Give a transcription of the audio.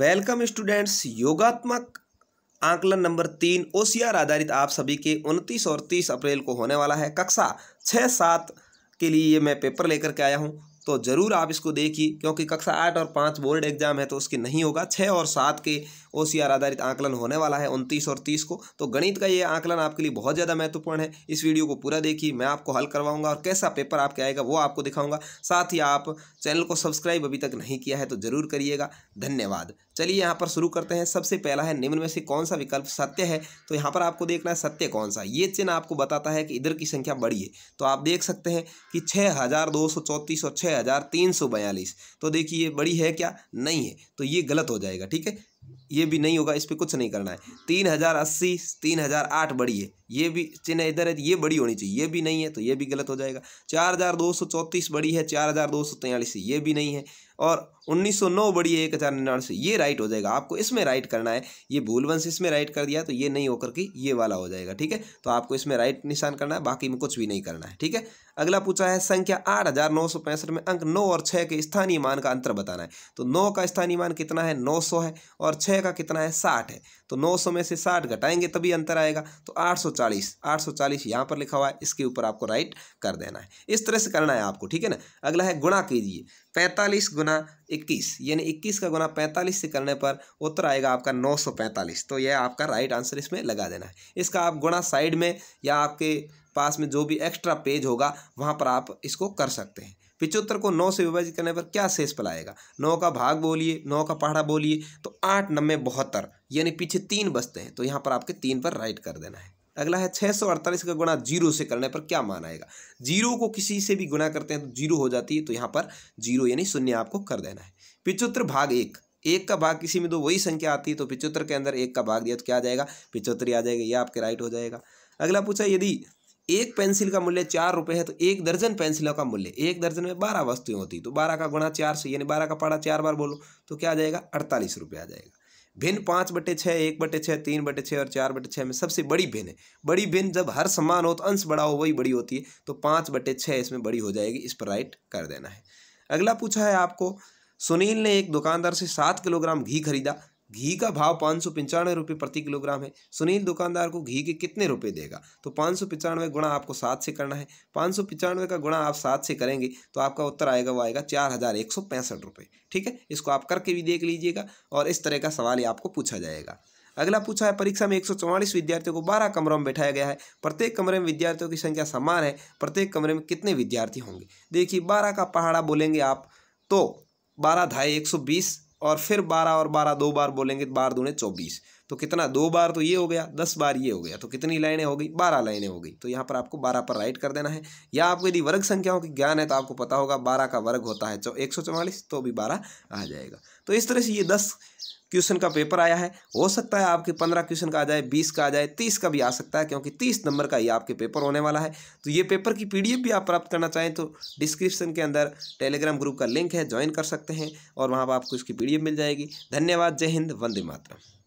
welcome students योगात्मक आंकलन number तीन ओसीआर आधारित आप सभी के 29 और 30 अप्रैल को होने वाला है कक्षा छः सात के लिए ये मैं पेपर लेकर के आया हूँ तो ज़रूर आप इसको देखिए क्योंकि कक्षा आठ और पाँच बोर्ड एग्जाम है तो उसके नहीं होगा छः और सात के ओ आधारित आंकलन होने वाला है उनतीस और तीस को तो गणित का ये आंकलन आपके लिए बहुत ज़्यादा महत्वपूर्ण है इस वीडियो को पूरा देखिए मैं आपको हल करवाऊंगा और कैसा पेपर आपके आएगा वो आपको दिखाऊंगा साथ ही आप चैनल को सब्सक्राइब अभी तक नहीं किया है तो ज़रूर करिएगा धन्यवाद चलिए यहाँ पर शुरू करते हैं सबसे पहला है निम्न में से कौन सा विकल्प सत्य है तो यहाँ पर आपको देखना है सत्य कौन सा ये चिन्ह आपको बताता है कि इधर की संख्या बड़ी है तो आप देख सकते हैं कि छः और छः हज़ार तीन सौ बयालीस तो देखिए ये बड़ी है क्या नहीं है तो ये गलत हो जाएगा ठीक है ये भी नहीं होगा इस पर कुछ नहीं करना है तीन हज़ार अस्सी तीन हज़ार आठ बड़ी है ये भी चिन्ह इधर है तो ये बड़ी होनी चाहिए ये भी नहीं है तो ये भी गलत हो जाएगा चार हज़ार दो सौ चौंतीस बड़ी है चार हज़ार दो सौ तैंतालीस ये भी नहीं है और उन्नीस सौ नौ बड़ी है एक हज़ार निन्यानवे से ये राइट हो जाएगा आपको इसमें राइट करना है ये भूलवंश इसमें राइट कर दिया तो ये नहीं होकर के ये वाला हो जाएगा ठीक है तो आपको इसमें राइट निशान करना है बाकी में कुछ भी नहीं करना है ठीक है अगला पूछा है संख्या आठ हज़ार नौ सौ पैंसठ में अंक नौ और छः के स्थानीय मान का अंतर बताना है तो नौ का स्थानीय मान कितना है नौ सौ है और छः का कितना है साठ है तो नौ सौ में से साठ घटाएंगे तभी अंतर आएगा तो आठ सौ चालीस आठ सौ चालीस यहाँ पर लिखा हुआ है इसके ऊपर आपको राइट कर देना है इस तरह से करना है आपको ठीक है ना अगला है गुणा कीजिए पैंतालीस गुना इक्कीस यानी इक्कीस का गुना पैंतालीस से करने पर उत्तर आएगा आपका नौ सौ पैंतालीस तो यह आपका राइट आंसर इसमें लगा देना है इसका आप गुणा साइड में या आपके पास में जो भी एक्स्ट्रा पेज होगा वहाँ पर आप इसको कर सकते हैं पिचहत्तर को नौ से विभाजित करने पर क्या शेष पलाएगा नौ का भाग बोलिए नौ का पहाड़ा बोलिए तो आठ नब्बे बहत्तर यानी पीछे तीन बचते हैं तो यहाँ पर आपके तीन पर राइट कर देना है अगला है छः सौ अड़तालीस का गुणा जीरो से करने पर क्या मान आएगा जीरो को किसी से भी गुणा करते हैं तो जीरो हो जाती है तो यहाँ पर जीरो यानी शून्य आपको कर देना है पिचुत्र भाग एक एक का भाग किसी में तो वही संख्या आती है तो पिचोत्तर के अंदर एक का भाग दिया तो क्या आ जाएगा पिचोत्तर आ जाएगा यह आपके राइट हो जाएगा अगला पूछा यदि एक पेंसिल का मूल्य चार रुपये है तो एक दर्जन पेंसिलों का मूल्य एक दर्जन में बारह वस्तुएं होती तो बारह का गुणा चार से यानी बारह का पाड़ा चार बार बोलो तो क्या आ जाएगा अड़तालीस रुपये आ जाएगा भिन्न पाँच बटे छः एक बटे छः तीन बटे छः और चार बटे छः में सबसे बड़ी भिन्न है बड़ी भिन्न जब हर समान हो तो अंश बड़ा हो वही बड़ी होती है तो पाँच बटे छः इसमें बड़ी हो जाएगी इस पर राइट कर देना है अगला पूछा है आपको सुनील ने एक दुकानदार से सात किलोग्राम घी खरीदा घी का भाव पाँच सौ पंचानवे रुपये प्रति किलोग्राम है सुनील दुकानदार को घी के कितने रुपए देगा तो पाँच सौ पंचानवे गुणा आपको सात से करना है पाँच सौ पंचानवे का गुणा आप सात से करेंगे तो आपका उत्तर आएगा वो आएगा चार हज़ार एक सौ पैंसठ रुपये ठीक है इसको आप करके भी देख लीजिएगा और इस तरह का सवाल आपको पूछा जाएगा अगला पूछा है परीक्षा में एक विद्यार्थियों को बारह कमरों में बैठाया गया है प्रत्येक कमरे में विद्यार्थियों की संख्या समान है प्रत्येक कमरे में कितने विद्यार्थी होंगे देखिए बारह का पहाड़ा बोलेंगे आप तो बारह ढाई एक सौ बीस और फिर बारह और बारह दो बार बोलेंगे बारह दूने चौबीस तो कितना दो बार तो ये हो गया दस बार ये हो गया तो कितनी लाइनें हो गई बारह लाइनें हो गई तो यहाँ पर आपको बारह पर राइट कर देना है या आपको यदि वर्ग संख्याओं की ज्ञान है तो आपको पता होगा बारह का वर्ग होता है तो एक सौ चौवालीस तो भी बारह आ जाएगा तो इस तरह से ये दस क्वेश्चन का पेपर आया है हो सकता है आपके पंद्रह क्वेश्चन का आ जाए बीस का आ जाए तीस का भी आ सकता है क्योंकि तीस नंबर का ही आपके पेपर होने वाला है तो ये पेपर की पीडीएफ भी आप प्राप्त करना चाहें तो डिस्क्रिप्शन के अंदर टेलीग्राम ग्रुप का लिंक है ज्वाइन कर सकते हैं और वहाँ पर आपको इसकी पीडीएफ मिल जाएगी धन्यवाद जय हिंद वंदे मातरम